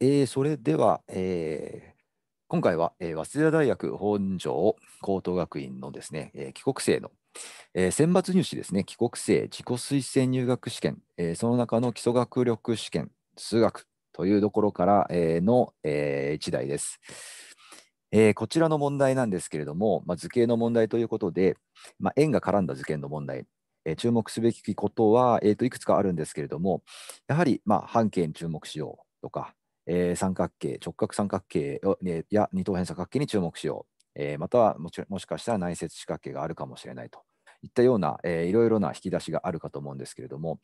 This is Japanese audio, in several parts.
えー、それでは、えー、今回は、えー、早稲田大学本庄高等学院のですね、えー、帰国生の、えー、選抜入試ですね、帰国生自己推薦入学試験、えー、その中の基礎学力試験、数学というところから、えー、の、えー、一題です。えー、こちらの問題なんですけれども、まあ、図形の問題ということで、まあ、円が絡んだ図形の問題、え注目すべきことは、えー、といくつかあるんですけれども、やはり、ま半径に注目しようとか、えー、三角形、直角三角形や二等辺三角形に注目しよう。えー、またはもちもしかしたら内接四角形があるかもしれないといったような、えー、いろいろな引き出しがあるかと思うんですけれども、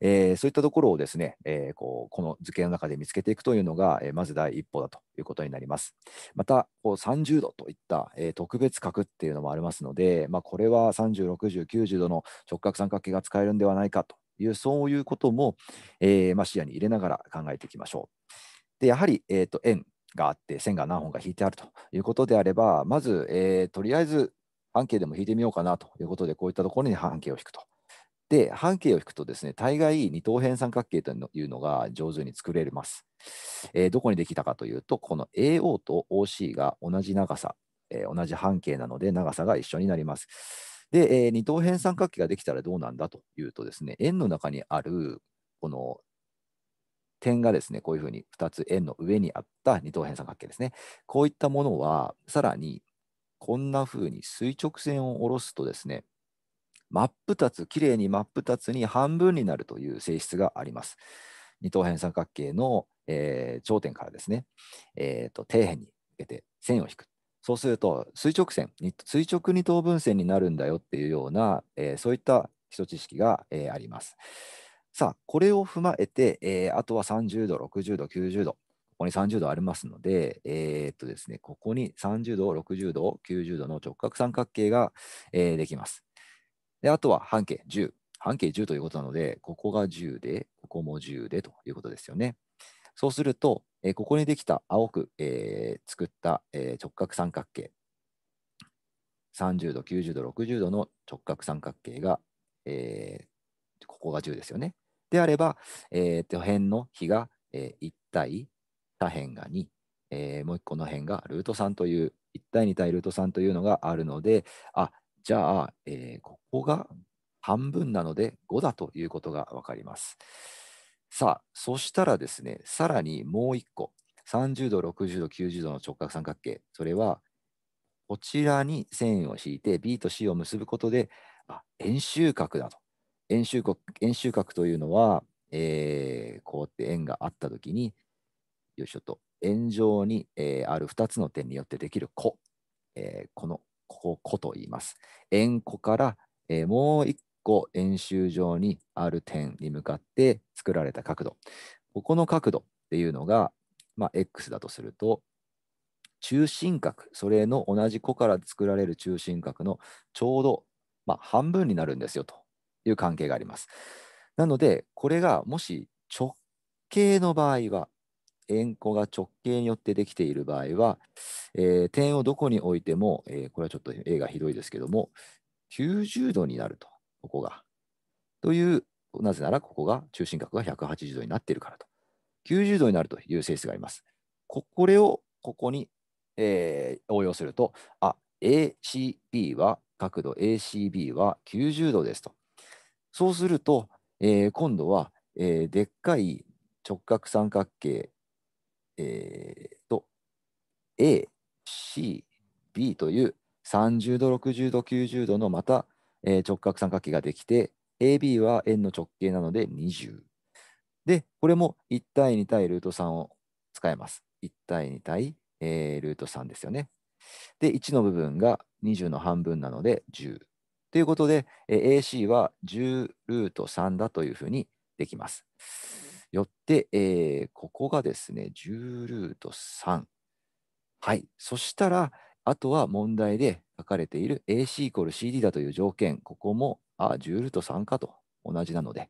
えー、そういったところをですね、えー、こうこの図形の中で見つけていくというのが、えまず第一歩だということになります。また、こう30度といった、え特別角っていうのもありますので、まあ、これは30、60、90度の直角三角形が使えるんではないかという、そういうことも、えまあ、視野に入れながら考えていきましょう。でやはり、えーと、円があって線が何本か引いてあるということであればまず、えー、とりあえず半径でも引いてみようかなということでこういったところに半径を引くと。で半径を引くとですね大概二等辺三角形というのが上手に作れます。えー、どこにできたかというとこの AO と OC が同じ長さ、えー、同じ半径なので長さが一緒になります。で、えー、二等辺三角形ができたらどうなんだというとですね円の中にあるこの点がですね、こういうふうに2つ円の上にあった二等辺三角形ですね。こういったものは、さらにこんなふうに垂直線を下ろすとですね、真っ二つ、きれいに真っ二つに半分になるという性質があります。二等辺三角形の、えー、頂点からですね、えーと、底辺に向けて線を引く。そうすると垂直線、垂直二等分線になるんだよっていうような、えー、そういった基礎知識が、えー、あります。さあ、これを踏まえて、えー、あとは30度、60度、90度、ここに30度ありますので、えー、っとですね、ここに30度、60度、90度の直角三角形が、えー、できます。で、あとは半径10。半径10ということなので、ここが10で、ここも10でということですよね。そうすると、えー、ここにできた青く、えー、作った、えー、直角三角形、30度、90度、60度の直角三角形が、えー、ここが10ですよね。であれば、えー、と辺の比が、えー、1対他辺が2、えー、もう1個の辺がルート3という、1対2対ルート3というのがあるので、あ、じゃあ、えー、ここが半分なので5だということが分かります。さあ、そしたらですね、さらにもう1個、30度、60度、90度の直角三角形、それはこちらに線を引いて B と C を結ぶことで、あ、円周角だと円周角円周角というのは、えー、こうやって円があった時によいしょと円上に、えー、ある2つの点によってできる弧、えー、このここ弧と言います円弧から、えー、もう1個円周上にある点に向かって作られた角度ここの角度っていうのが、まあ、x だとすると中心角それの同じ弧から作られる中心角のちょうど、まあ、半分になるんですよという関係があります。なので、これがもし直径の場合は、円弧が直径によってできている場合は、えー、点をどこに置いても、えー、これはちょっと絵がひどいですけども、90度になると、ここが。という、なぜならここが中心角が180度になっているからと。90度になるという性質があります。これをここに、えー、応用すると、あ、ACB は、角度 ACB は90度ですと。そうすると、えー、今度は、えー、でっかい直角三角形、えー、と ACB という30度、60度、90度のまた、えー、直角三角形ができて AB は円の直径なので20。で、これも1対2対ルート3を使えます。1対2対、えー、ルート3ですよね。で、1の部分が20の半分なので10。ということで、AC は10ルート3だというふうにできます。よって、えー、ここがですね、10ルート3。はい。そしたら、あとは問題で書かれている AC イコール CD だという条件、ここも、あ、10ルート3かと同じなので。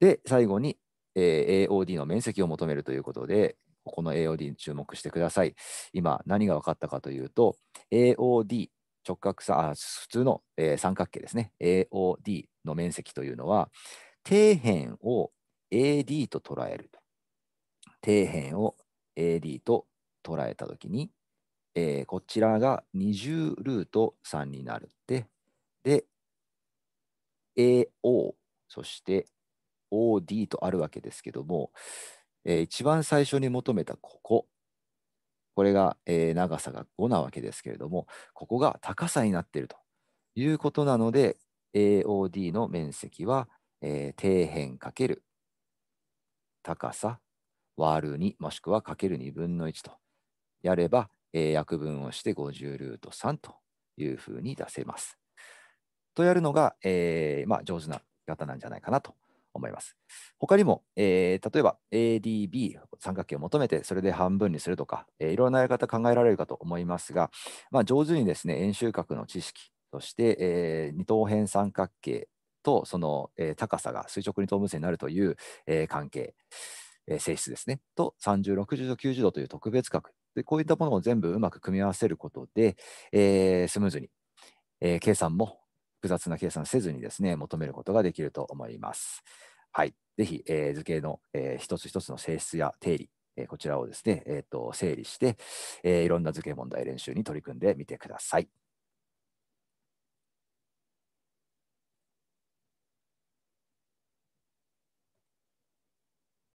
で、最後に、えー、AOD の面積を求めるということで、ここの AOD に注目してください。今、何が分かったかというと、AOD 直角あ普通の、えー、三角形ですね AOD の面積というのは底辺を AD と捉える底辺を AD と捉えたときに、えー、こちらが20ルート3になるって、で、AO、そして OD とあるわけですけども、えー、一番最初に求めたここ、これが、えー、長さが5なわけですけれども、ここが高さになっているということなので、AOD の面積は、えー、底辺かける高さ割る2もしくはかける2分の1とやれば、えー、約分をして50ルート3というふうに出せます。とやるのが、えーまあ、上手な方なんじゃないかなと思います。他にも、えー、例えば ADB、三角形を求めて、それで半分にするとか、えー、いろんなやり方考えられるかと思いますが、まあ、上手にですね、円周角の知識、そして、えー、二等辺三角形とその、えー、高さが垂直二等分線になるという、えー、関係、えー、性質ですね、と30、60度、90度という特別角で、こういったものを全部うまく組み合わせることで、えー、スムーズに、えー、計算も複雑な計算せずにですね、求めることができると思います。はい。ぜひ、えー、図形の、えー、一つ一つの性質や定理、えー、こちらをですね、えーと、と整理して、えいろんな図形問題練習に取り組んでみてください。